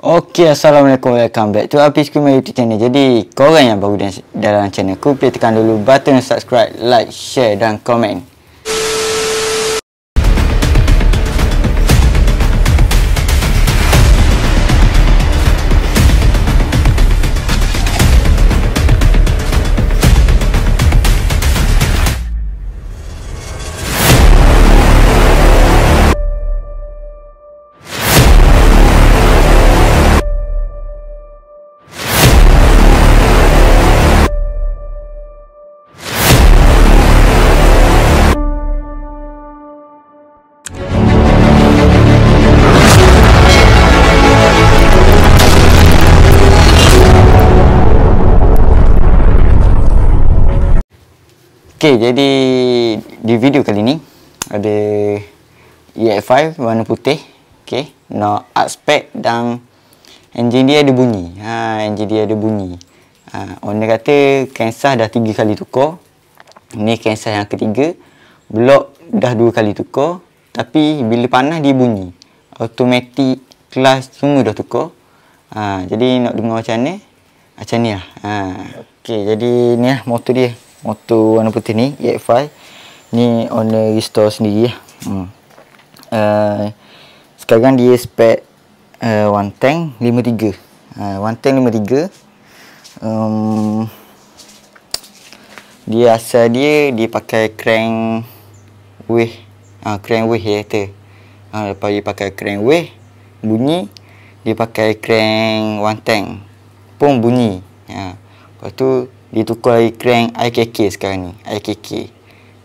Okey, Assalamualaikum. Welcome back to Api Skrimer YouTube channel. Jadi, korang yang baru dalam channel aku, boleh tekan dulu button subscribe, like, share dan komen. Okay, jadi di video kali ni ada EX5 warna putih. Okay, nak aspek dan engine dia ada bunyi. Ha, engine dia ada bunyi. Ha, owner kata kensah dah tiga kali tukar. Ni kensah yang ketiga. Blok dah dua kali tukar, tapi bila panas dia bunyi. Automatic class semua dah tukar. Ha, jadi nak dengar macam ni. Macam ni lah. Ha. okay, jadi ni lah motor dia motor warna putih ni EX5 ni owner restore sendiri hmm. uh, sekarang dia spek uh, one tank 53 uh, one tank 53 um, dia asal dia dia pakai crank weh ah, uh, crank weh ya tu ah uh, lepas dia pakai crank weh bunyi dia pakai crank one tank pun bunyi ya uh, lepas tu dia tukar dari crank IKK sekarang ni IKK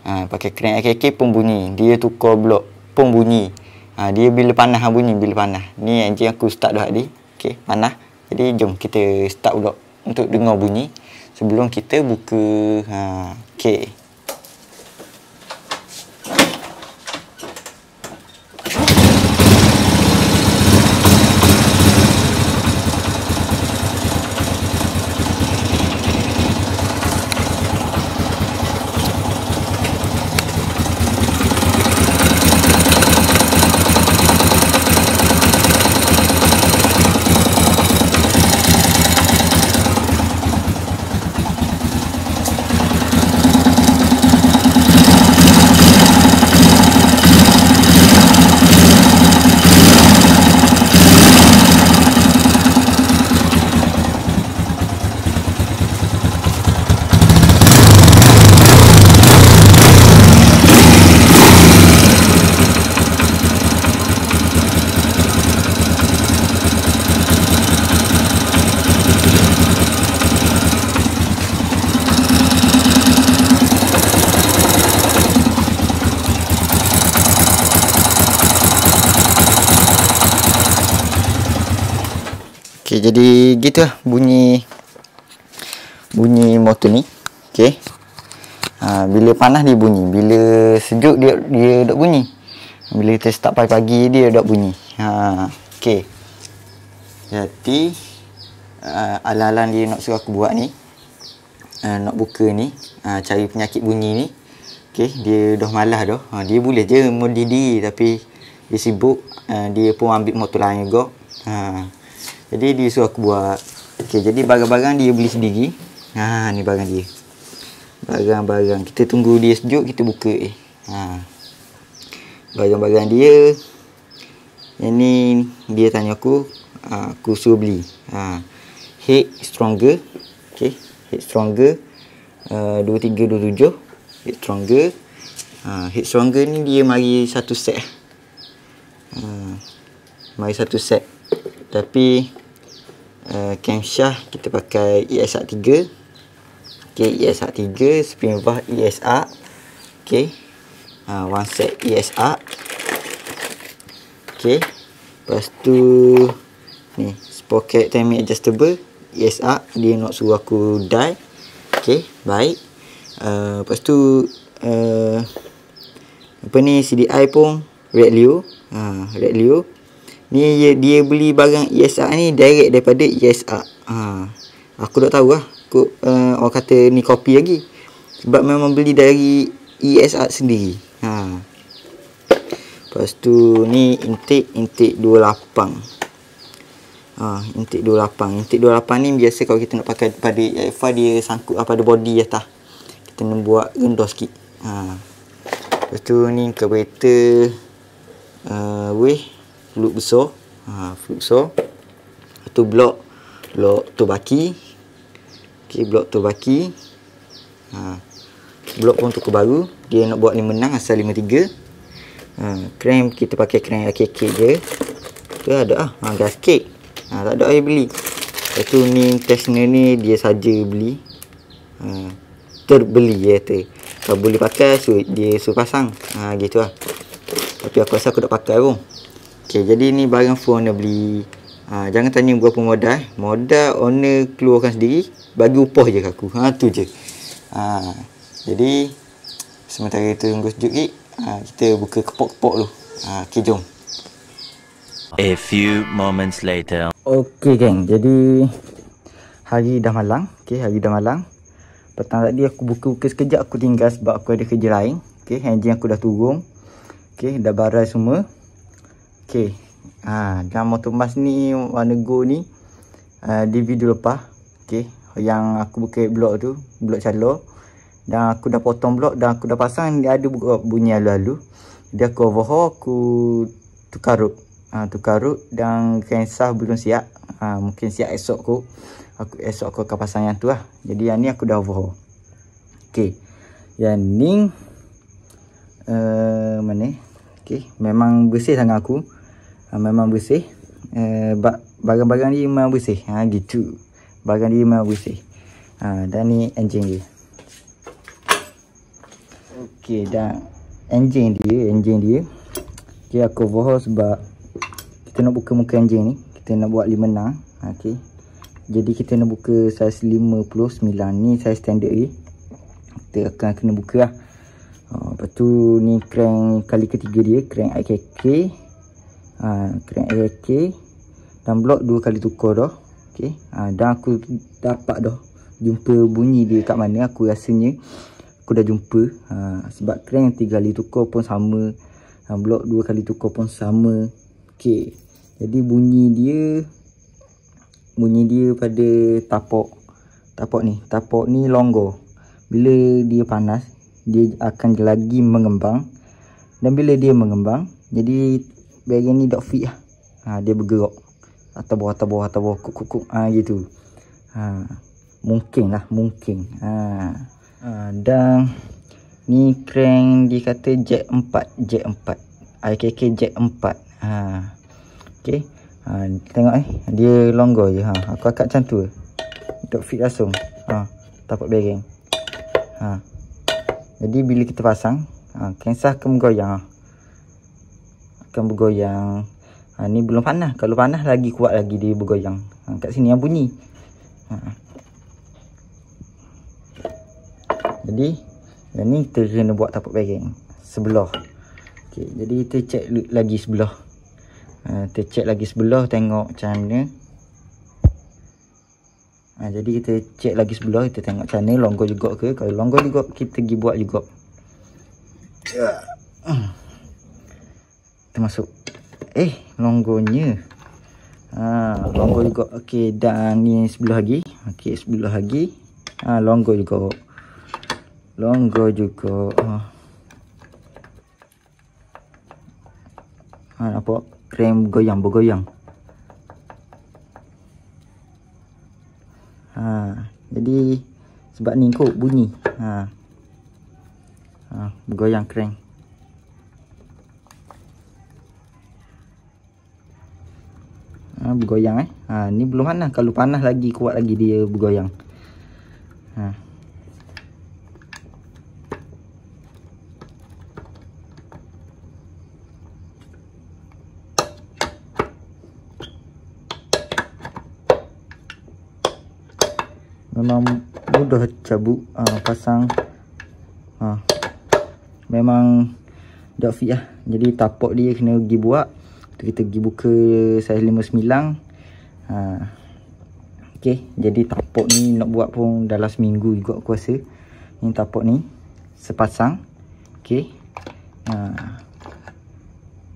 ha, pakai crank IKK pun bunyi dia tukar blok pun bunyi ha, dia bila panah ha, bunyi bila panah ni engine aku start dah tadi okay panah jadi jom kita start pula untuk dengar bunyi sebelum kita buka ha, okay. jadi gitu lah bunyi bunyi motor ni okey ha, bila panas dia bunyi bila sejuk dia dia dok bunyi bila kita start pagi-pagi dia dok bunyi ha okey jadi uh, alalan dia nak suruh aku buat ni uh, nak buka ni uh, cari penyakit bunyi ni okey dia dah malah dah ha, dia boleh je mendidi tapi dia sibuk uh, dia pun ambil motor lain juga ha jadi dia suruh aku buat. Okay, jadi barang-barang dia beli sendiri. Ha, ni barang dia. Barang-barang kita tunggu dia sejuk kita buka eh. Ha. Barang-barang dia. Yang ni dia tanya aku, ha, aku suruh beli. Ha. Head stronger. Okay, head stronger. Ha, uh, 2327 head stronger. Ha, head stronger ni dia mari satu set. Ha. Mari satu set. Tapi uh, eh, camshaft kita pakai ESR3 okey ESR3 spring valve ESR okey uh, one set ESR okey lepas tu ni sprocket timing adjustable ESR dia nak suruh aku die okey baik uh, lepas tu uh, apa ni CDI pun red leo uh, red leo ni dia, dia beli barang ESR ni direct daripada ESR ha. aku tak tahu lah aku, uh, orang kata ni kopi lagi sebab memang beli dari ESR sendiri ha. lepas tu ni intake intake 28 Ha, lapang intik dua lapang ni biasa kalau kita nak pakai pada AFR dia sangkut lah, pada body ya tah. kita nak buat rendah sikit ha. lepas tu ni kereta uh, weh fluid besar ha, fluid besar tu blok blok tu ok blok tu ha, blok pun tukar baru dia nak buat lima menang asal lima tiga, ha, krem kita pakai krem AKK je tu ada lah ha, gasket ha, tak ada air beli lepas tu ni tesner ni dia saja beli ha, terbeli ya tu kalau boleh pakai so, dia suruh pasang ha, gitu lah tapi aku rasa aku tak pakai pun Okay, jadi ni barang full owner beli. Ha, jangan tanya berapa modal. Modal owner keluarkan sendiri. Bagi upah je aku. Ha, tu je. Ha, jadi, sementara tu tunggu sejuk ni. Ha, ah, kita buka kepok-kepok dulu. Ha, okay, jom. A few moments later. Okay, gang. Jadi, hari dah malang. Okay, hari dah malang. Petang tadi aku buka-buka sekejap aku tinggal sebab aku ada kerja lain. Okay, engine aku dah turun. Okay, dah barai semua. Okay. Ha, dan motor mas ni warna go ni. Uh, di video lepas. Okay. Yang aku buka blok tu. Blok calor. Dan aku dah potong blok. Dan aku dah pasang. Dia ada bunyi lalu-lalu. Dia aku overhaul. Aku tukar rup. Ha, tukar rup. Dan kensah belum siap. Ha, mungkin siap esok aku. aku esok aku akan pasang yang tu lah. Jadi yang ni aku dah overhaul. Okay. Yang ni. Uh, mana ni? okay. Memang bersih tangan aku uh, Memang bersih eh, barang bagian uh, ni memang bersih ha, Gitu Bagian ni memang bersih ha, ah, Dan ni engine dia Okay dan Engine dia Engine dia Okay aku bohong sebab Kita nak buka muka engine ni Kita nak buat lima nang Okay Jadi kita nak buka Saiz 59 Ni saiz standard ni Kita akan kena buka lah Ha, lepas tu ni crank kali ketiga dia. Crank IKK. Ha, ah, crank IKK. Dan blok dua kali tukar dah. Okay. Ha, dan aku dapat dah. Jumpa bunyi dia kat mana. Aku rasanya aku dah jumpa. Ha, sebab crank tiga kali tukar pun sama. Ha, blok dua kali tukar pun sama. Okay. Jadi bunyi dia. Bunyi dia pada tapok. Tapok ni. Tapok ni longgo. Bila dia panas dia akan lagi mengembang dan bila dia mengembang jadi bearing ni dok fit lah ha, dia bergerak atau bawah atau bawah atau bawah kuk kuk kuk ha, gitu ha, mungkin lah mungkin ha. Ha, dan ni crank dikata j 4 j 4 IKK j 4 ha. ok ha, tengok eh dia longgar ya, ha. aku akan macam tu dok fit langsung ha, tapak bearing ha. Jadi bila kita pasang ha, Kensah akan bergoyang ha. Akan bergoyang ha, Ni belum panah Kalau panah lagi kuat lagi dia bergoyang ha, Kat sini yang bunyi ha. Jadi Yang ni kita kena buat tapak bearing Sebelah okay, Jadi kita check lagi sebelah uh, Kita check lagi sebelah Tengok macam mana Ha, jadi kita check lagi sebelah kita tengok macam ni longgar juga ke kalau longgar juga kita pergi buat juga ya. kita masuk eh longgonya. ha, longgar juga ok dan ni sebelah lagi ok sebelah lagi ha, longgar juga longgar juga ha. Ha, nampak krem goyang bergoyang Ha, jadi sebab ni kot bunyi. Ha. Ha, goyang crank. Ha, bergoyang eh. Ha, ni belum panas. Kalau panas lagi kuat lagi dia bergoyang. Ha. memang mudah cabut ah pasang ah memang dak fit lah jadi tapak dia kena pergi buat tu kita pergi buka saiz 59 ah ha. okey jadi tapak ni nak buat pun dalam seminggu juga kuasa ni tapak ni sepasang okey ah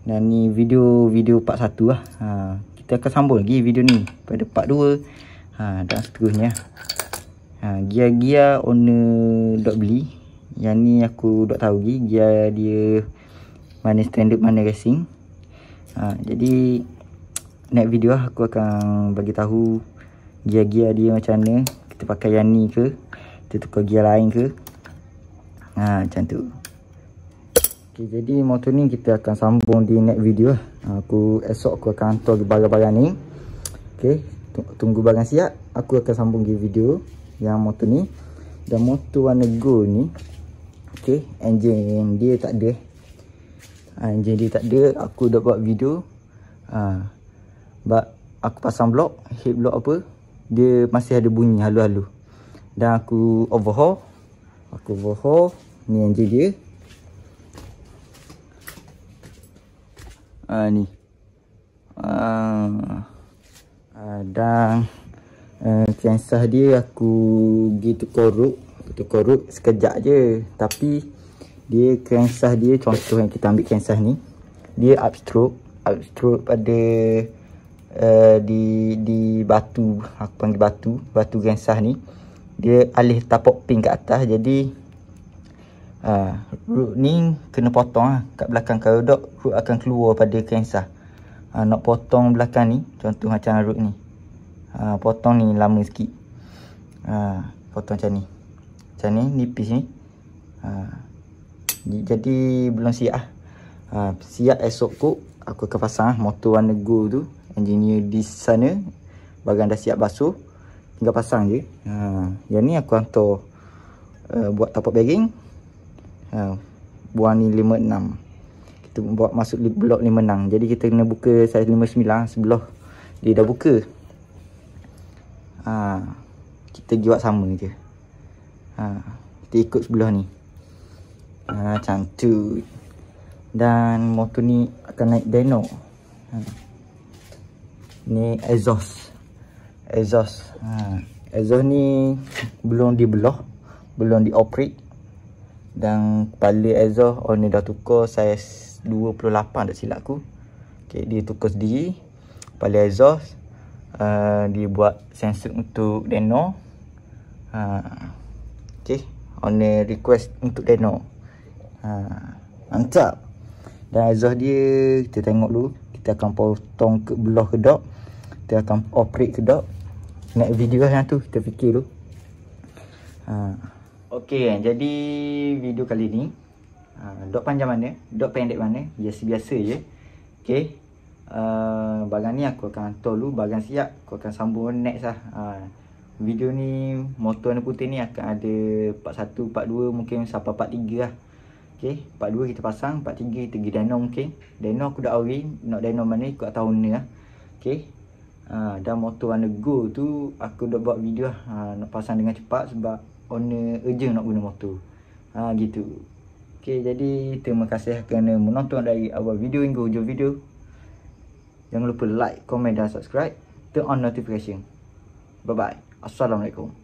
dan ni video video part 1 lah ha. kita akan sambung lagi video ni pada part 2 ah ha, dan seterusnya ha, Gia Gia owner dot beli yang ni aku tak tahu lagi Gia dia mana standard mana racing ha, jadi next video lah aku akan bagi tahu Gia Gia dia macam mana kita pakai yang ni ke kita tukar gear lain ke ha, macam tu Okay, jadi motor ni kita akan sambung di next video lah. Aku esok aku akan hantar barang-barang ni Okay, tunggu barang siap Aku akan sambung di video yang motor ni dan motor warna gold ni okey enjin dia tak ada ah, enjin dia tak ada aku dah buat video ah aku pasang blok head blok apa dia masih ada bunyi halu-halu dan aku overhaul aku overhaul ni enjin dia ah ni ah, ah dan Eh, kiansah dia aku pergi tukar rup Tukar rup sekejap je Tapi dia kiansah dia contoh yang kita ambil kiansah ni Dia upstroke Upstroke pada uh, di di batu Aku panggil batu Batu kiansah ni Dia alih tapok pink kat atas Jadi uh, ah, rup ni kena potong lah Kat belakang kalau dok rup akan keluar pada kiansah uh, Nak potong belakang ni Contoh macam rup ni ha, potong ni lama sikit ha, potong macam ni macam ni nipis ni ha, jadi belum siap ah ha, siap esok kok aku akan pasang ah motor warna gold tu engineer di sana bagian dah siap basuh tinggal pasang je ha, yang ni aku hantar uh, buat tapak bagging ha, buah ni 56 kita buat masuk blok 56 jadi kita kena buka saiz 59 sebelah dia dah buka ha, Kita pergi buat sama je ha, Kita ikut sebelah ni ha, Macam tu Dan motor ni akan naik dyno ha. Ni exhaust Exhaust ha. Exhaust ni belum dibelah Belum dioperate Dan kepala exhaust oh ni dah tukar saiz 28 tak silap aku okay, Dia tukar sendiri pali exhaust uh, dia buat sensor untuk deno uh, okey on request untuk deno uh, mantap dan exhaust dia kita tengok dulu kita akan potong ke belah dok. kita akan operate kedok nak video lah yang tu kita fikir dulu ha uh. okey jadi video kali ni uh, dok panjang mana dok pendek mana biasa-biasa je Okay. Ah, bagian ni aku akan hantar dulu bagian siap aku akan sambung next lah uh, video ni motor warna putih ni akan ada part 1 part 2 mungkin sampai part 3 lah Okay, part 2 kita pasang, part 3 kita pergi dyno mungkin Dyno aku dah awin, nak dyno mana ikut atas owner lah Okay uh, ah, Dan motor warna gold tu aku dah buat video lah uh, Nak pasang dengan cepat sebab owner urgent nak guna motor Ha gitu Okay jadi terima kasih kerana menonton dari awal video hingga hujung video Jangan lupa like, komen dan subscribe. Turn on notification. Bye-bye. Assalamualaikum.